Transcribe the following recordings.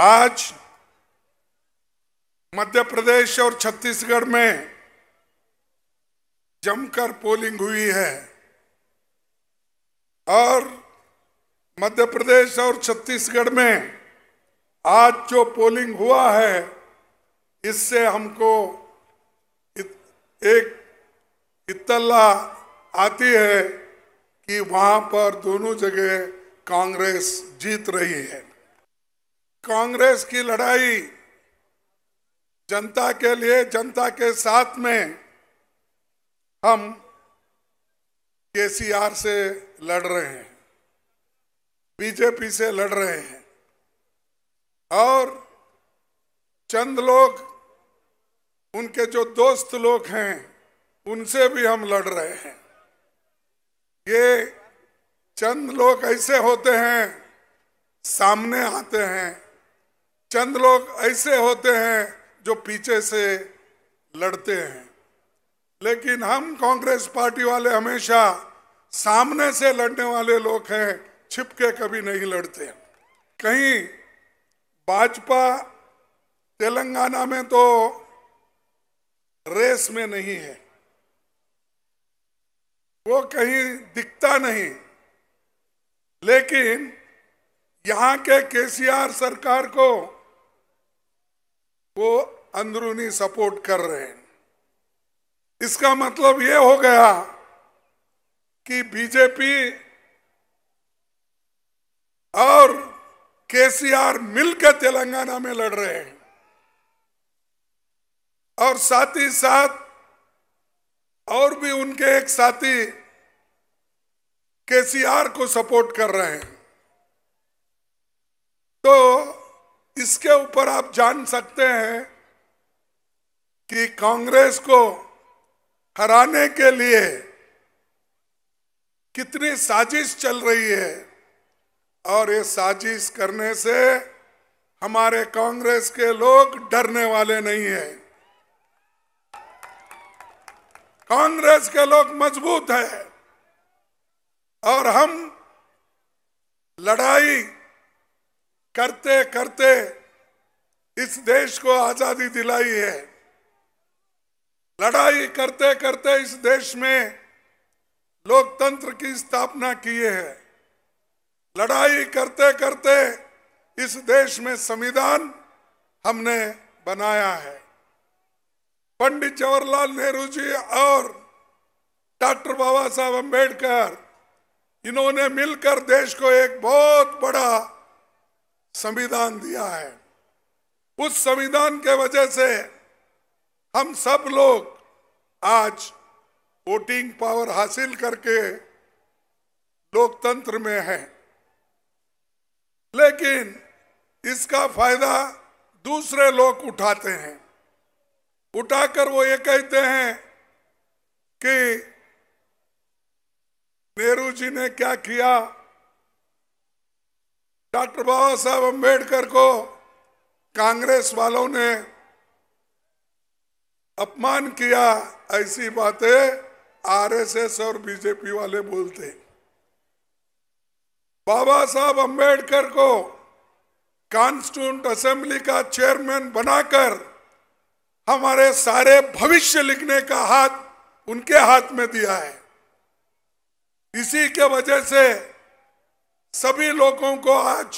आज मध्य प्रदेश और छत्तीसगढ़ में जमकर पोलिंग हुई है और मध्य प्रदेश और छत्तीसगढ़ में आज जो पोलिंग हुआ है इससे हमको एक इतला आती है कि वहाँ पर दोनों जगह कांग्रेस जीत रही है कांग्रेस की लड़ाई जनता के लिए जनता के साथ में हम केसीआर से लड़ रहे हैं बीजेपी से लड़ रहे हैं और चंद लोग उनके जो दोस्त लोग हैं उनसे भी हम लड़ रहे हैं ये चंद लोग ऐसे होते हैं सामने आते हैं चंद लोग ऐसे होते हैं जो पीछे से लड़ते हैं लेकिन हम कांग्रेस पार्टी वाले हमेशा सामने से लड़ने वाले लोग हैं छिपके कभी नहीं लड़ते कहीं भाजपा तेलंगाना में तो रेस में नहीं है वो कहीं दिखता नहीं लेकिन यहाँ के केसीआर सरकार को वो अंदरूनी सपोर्ट कर रहे हैं इसका मतलब ये हो गया कि बीजेपी और केसीआर मिलकर तेलंगाना में लड़ रहे हैं और साथ ही साथ और भी उनके एक साथी केसीआर को सपोर्ट कर रहे हैं तो इसके ऊपर आप जान सकते हैं कि कांग्रेस को हराने के लिए कितनी साजिश चल रही है और ये साजिश करने से हमारे कांग्रेस के लोग डरने वाले नहीं है कांग्रेस के लोग मजबूत है और हम लड़ाई करते करते इस देश को आजादी दिलाई है लड़ाई करते करते इस देश में लोकतंत्र की स्थापना किए है लड़ाई करते करते इस देश में संविधान हमने बनाया है पंडित जवाहरलाल नेहरू जी और डॉक्टर बाबा साहब अम्बेडकर इन्होंने मिलकर देश को एक बहुत बड़ा संविधान दिया है उस संविधान के वजह से हम सब लोग आज वोटिंग पावर हासिल करके लोकतंत्र में हैं लेकिन इसका फायदा दूसरे लोग उठाते हैं उठाकर वो ये कहते हैं कि नेहरू जी ने क्या किया डॉक्टर बाबा साहब अम्बेडकर को कांग्रेस वालों ने अपमान किया ऐसी बातें आरएसएस और बीजेपी वाले बोलते बाबा साहब अम्बेडकर को कॉन्स्टिट्यूंट असेंबली का चेयरमैन बनाकर हमारे सारे भविष्य लिखने का हाथ उनके हाथ में दिया है इसी के वजह से सभी लोगों को आज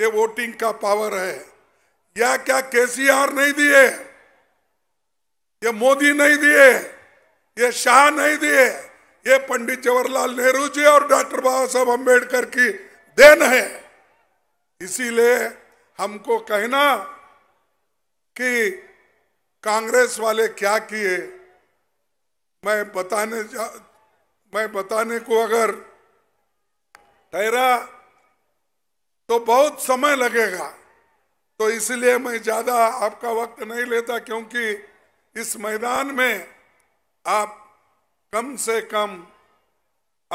ये वोटिंग का पावर है या क्या केसीआर नहीं दिए ये मोदी नहीं दिए ये शाह नहीं दिए ये पंडित जवाहरलाल नेहरू जी और डॉक्टर बाबा साहब अम्बेडकर की देन है इसीलिए हमको कहना कि कांग्रेस वाले क्या किए मैं बताने जा मैं बताने को अगर ठहरा तो बहुत समय लगेगा तो इसलिए मैं ज़्यादा आपका वक्त नहीं लेता क्योंकि इस मैदान में आप कम से कम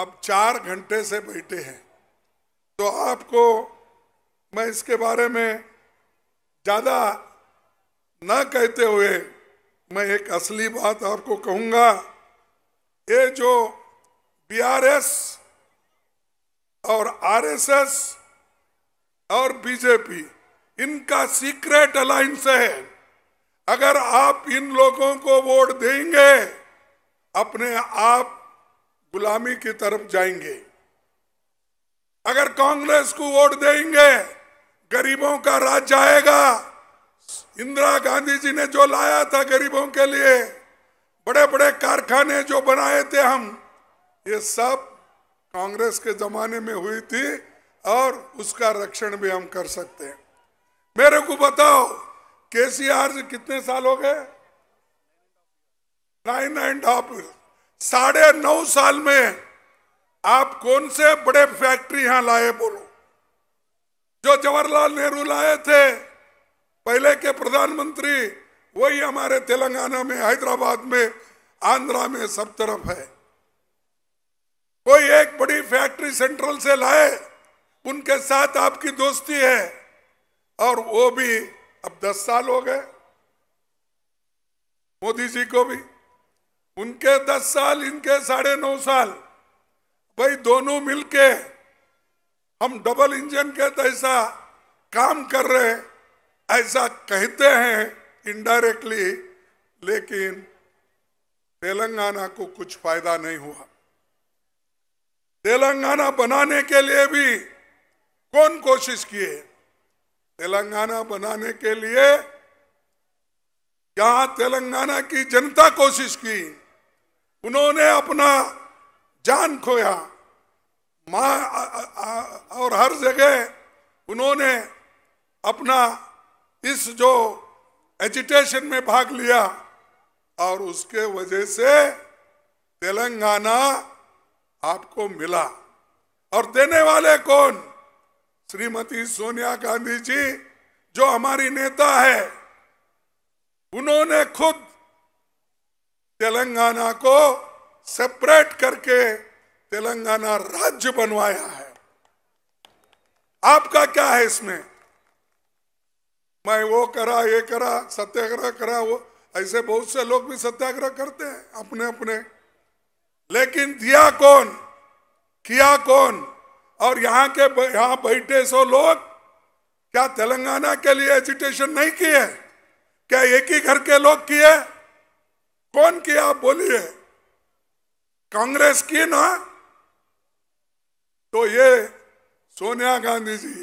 अब चार घंटे से बैठे हैं तो आपको मैं इसके बारे में ज़्यादा न कहते हुए मैं एक असली बात आपको कहूंगा ये जो बीआरएस और आरएसएस और बीजेपी इनका सीक्रेट अलायंस है अगर आप इन लोगों को वोट देंगे अपने आप गुलामी की तरफ जाएंगे अगर कांग्रेस को वोट देंगे गरीबों का राज जाएगा इंदिरा गांधी जी ने जो लाया था गरीबों के लिए बड़े बड़े कारखाने जो बनाए थे हम ये सब कांग्रेस के जमाने में हुई थी और उसका रक्षण भी हम कर सकते हैं मेरे को बताओ केसीआर से कितने साल हो गए नाइन एंड हाफ साढ़े नौ साल में आप कौन से बड़े फैक्ट्री यहां लाए बोलो जो जवाहरलाल नेहरू लाए थे पहले के प्रधानमंत्री वही हमारे तेलंगाना में हैदराबाद में आंध्रा में सब तरफ है कोई एक बड़ी फैक्ट्री सेंट्रल से लाए उनके साथ आपकी दोस्ती है और वो भी अब दस साल हो गए मोदी जी को भी उनके दस साल इनके साढ़े नौ साल भाई दोनों मिलके हम डबल इंजन के जैसा काम कर रहे ऐसा कहते हैं इनडायरेक्टली लेकिन तेलंगाना को कुछ फायदा नहीं हुआ तेलंगाना बनाने के लिए भी कौन कोशिश किए तेलंगाना बनाने के लिए यहां तेलंगाना की जनता कोशिश की उन्होंने अपना जान खोया माँ और हर जगह उन्होंने अपना इस जो एजिटेशन में भाग लिया और उसके वजह से तेलंगाना आपको मिला और देने वाले कौन श्रीमती सोनिया गांधी जी जो हमारी नेता है उन्होंने खुद तेलंगाना को सेपरेट करके तेलंगाना राज्य बनवाया है आपका क्या है इसमें मैं वो करा ये करा सत्याग्रह करा वो ऐसे बहुत से लोग भी सत्याग्रह करते हैं अपने अपने लेकिन दिया कौन किया कौन और यहाँ के यहाँ बैठे सो लोग क्या तेलंगाना के लिए एजिटेशन नहीं किए क्या एक ही घर के लोग किए कौन किया आप बोलिए कांग्रेस की ना तो ये सोनिया गांधी जी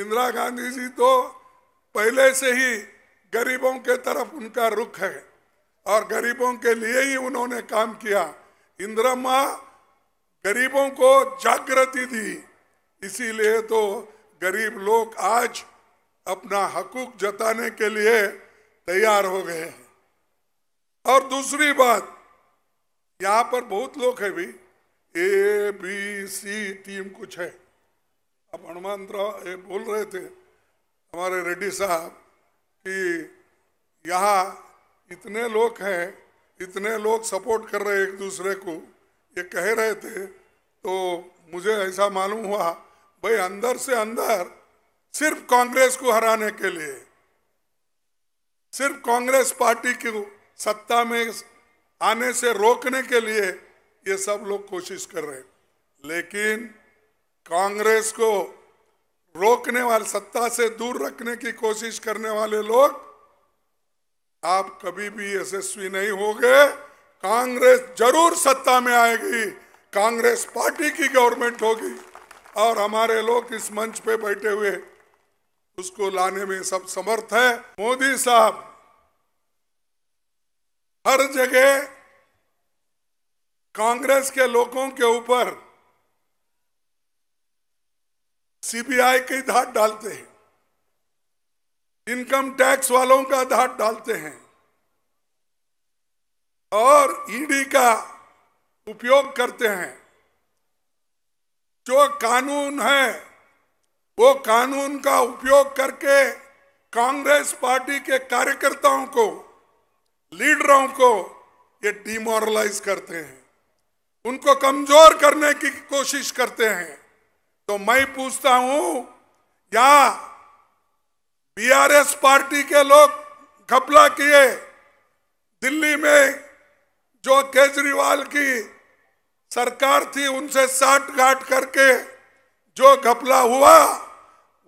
इंदिरा गांधी जी तो पहले से ही गरीबों के तरफ उनका रुख है और गरीबों के लिए ही उन्होंने काम किया इंदिरा माँ गरीबों को जागृति दी इसीलिए तो गरीब लोग आज अपना हकूक जताने के लिए तैयार हो गए हैं और दूसरी बात यहाँ पर बहुत लोग है भी ए बी सी टीम कुछ है अब हनुमान ये बोल रहे थे हमारे रेड्डी साहब कि यहाँ इतने लोग हैं इतने लोग सपोर्ट कर रहे हैं एक दूसरे को ये कह रहे थे तो मुझे ऐसा मालूम हुआ भाई अंदर से अंदर सिर्फ कांग्रेस को हराने के लिए सिर्फ कांग्रेस पार्टी को सत्ता में आने से रोकने के लिए ये सब लोग कोशिश कर रहे हैं लेकिन कांग्रेस को रोकने वाले सत्ता से दूर रखने की कोशिश करने वाले लोग आप कभी भी यशस्वी नहीं गए कांग्रेस जरूर सत्ता में आएगी कांग्रेस पार्टी की गवर्नमेंट होगी और हमारे लोग इस मंच पे बैठे हुए उसको लाने में सब समर्थ है मोदी साहब हर जगह कांग्रेस के लोगों के ऊपर सीबीआई की धात डालते हैं इनकम टैक्स वालों का धात डालते हैं और ईडी का उपयोग करते हैं जो कानून है वो कानून का उपयोग करके कांग्रेस पार्टी के कार्यकर्ताओं को लीडरों को ये डिमोरलाइज करते हैं उनको कमजोर करने की कोशिश करते हैं तो मैं पूछता हूं या बीआरएस पार्टी के लोग घपला किए दिल्ली में जो केजरीवाल की सरकार थी उनसे साठ गाठ करके जो घपला हुआ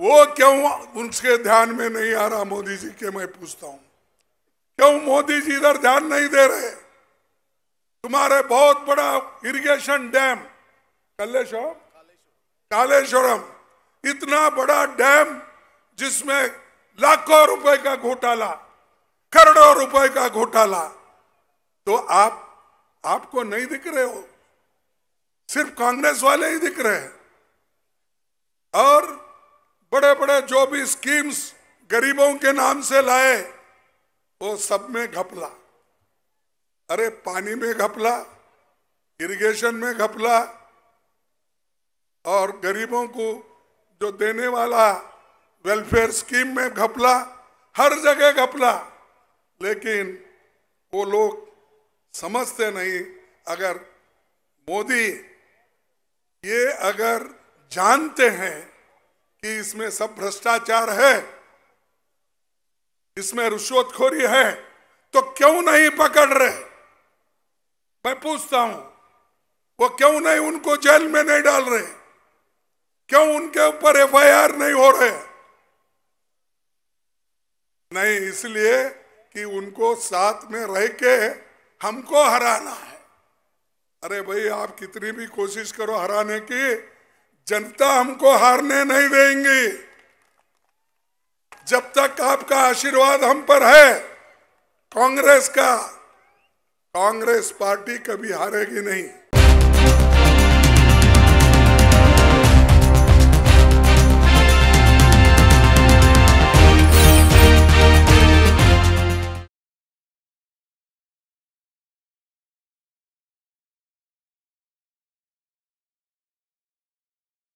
वो क्यों उनके ध्यान में नहीं आ रहा मोदी जी के मैं पूछता हूं क्यों मोदी जी इधर ध्यान नहीं दे रहे तुम्हारे बहुत बड़ा इरिगेशन डैम कलेश्वरम कालेश्वरम इतना बड़ा डैम जिसमें लाखों रुपए का घोटाला करोड़ों रुपए का घोटाला तो आप आपको नहीं दिख रहे हो सिर्फ कांग्रेस वाले ही दिख रहे हैं और बड़े बड़े जो भी स्कीम्स गरीबों के नाम से लाए वो सब में घपला अरे पानी में घपला इरिगेशन में घपला और गरीबों को जो देने वाला वेलफेयर स्कीम में घपला हर जगह घपला लेकिन वो लोग समझते नहीं अगर मोदी ये अगर जानते हैं कि इसमें सब भ्रष्टाचार है इसमें रुश्वतखोरी है तो क्यों नहीं पकड़ रहे मैं पूछता हूं वो क्यों नहीं उनको जेल में नहीं डाल रहे क्यों उनके ऊपर एफआईआर नहीं हो रहे नहीं इसलिए कि उनको साथ में रह के हमको हराना है अरे भाई आप कितनी भी कोशिश करो हराने की जनता हमको हारने नहीं देंगी जब तक आपका आशीर्वाद हम पर है कांग्रेस का कांग्रेस पार्टी कभी हारेगी नहीं